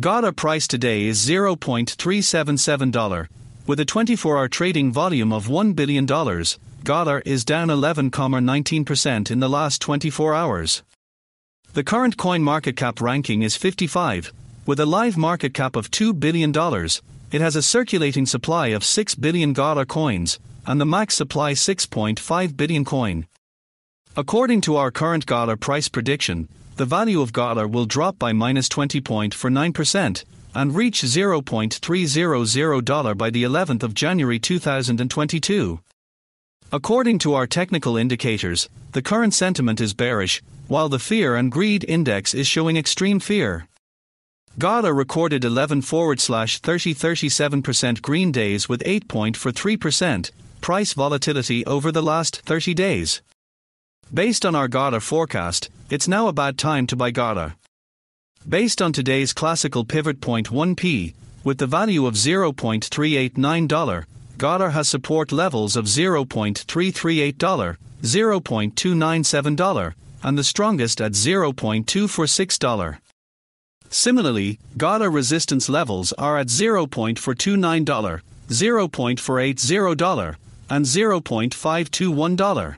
Gala price today is $0.377, with a 24-hour trading volume of $1 billion. Gala is down 11,19% in the last 24 hours. The current coin market cap ranking is 55, with a live market cap of $2 billion. It has a circulating supply of 6 billion Gada coins, and the max supply 6.5 billion coin. According to our current Gala price prediction, the value of Gawler will drop by minus 20.49% and reach $0.300 by the 11th of January 2022. According to our technical indicators, the current sentiment is bearish, while the fear and greed index is showing extreme fear. Gala recorded 11 forward slash 30 37% green days with 8.43% price volatility over the last 30 days. Based on our Gada forecast, it's now about time to buy Gada. Based on today's classical pivot point 1p, with the value of $0.389, Gada has support levels of $0.338, $0.297, and the strongest at $0.246. Similarly, Gada resistance levels are at $0.429, $0.480, and $0.521.